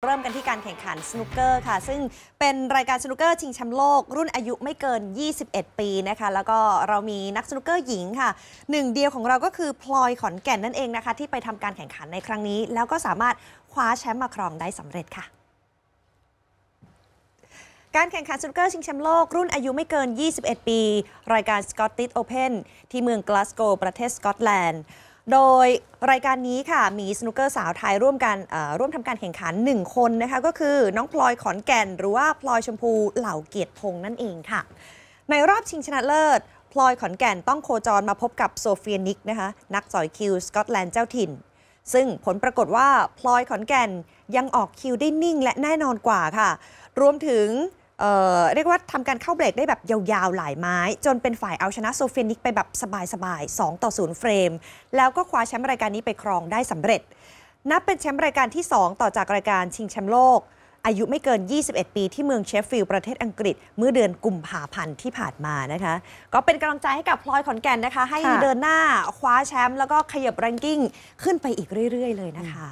เริ่มกันที่การแข่งขันสนุกเกอร์ค่ะ ซึ่งเป็นรายการสนุกเกอร์ชิงแชมป์โลก รุ่นอายุไม่เกิน 21 ปีนะคะแล้วก็เรามีนักสนุกเกอร์หญิงค่ะหนึ่งเดียวของเราก็คือพลอยขอนแก่นนั่นเองนะคะที่ไปทำการแข่งขันในครั้งนี้ แล้วก็สามารถคว้าแชมป์มาครองได้สำเร็จค่ะ การแข่งขันสนุกเกอร์ชิงแชมป์โลก รุ่นอายุไม่เกิน 21 ปี รายการสกอตติสโอเพนที่เมืองกลาสโกวประเทศสกอตแลนด์โดยรายการนี้ค่ะมีสนุกเกอร์สาวไทยร่วมกัน ร่วมทำการแข่งขัน1 คนนะคะ ก็คือน้องพลอยขอนแก่น หรือว่าพลอยชมพูเหล่าเกียรติพงนั่นเองค่ะ ในรอบชิงชนะเลิศ พลอยขอนแก่นต้องโคจรมาพบกับโซเฟียนิกนะคะนักสอยคิวสกอตแลนด์เจ้าถิ่น ซึ่งผลปรากฏว่าพลอยขอนแก่นยังออกคิวได้นิ่งและแน่นอนกว่าค่ะ รวมถึงเเรียกว่าทำการเข้าเบรกได้แบบยาว ๆ หลายไม้ จนเป็นฝ่ายเอาชนะโซเฟียนิก ไปแบบสบายๆ2ต่อ 0 เฟรม แล้วก็คว้าแชมป์รายการนี้ไปครองได้สำเร็จ นับเป็นแชมป์รายการที่ 2 ต่อจากรายการชิงแชมป์โลก อายุไม่เกิน 21 ปีที่เมืองเชฟฟิลด์ประเทศอังกฤษเมื่อเดือนกุมภาพันธ์ที่ผ่านมานะคะ ก็เป็นกำลังใจให้กับพลอยขอนแก่นนะคะ ให้เดินหน้าคว้าแชมป์แล้วก็ขยับรงกิ้งขึ้นไปอีกเรื่อยๆ เลยนะคะ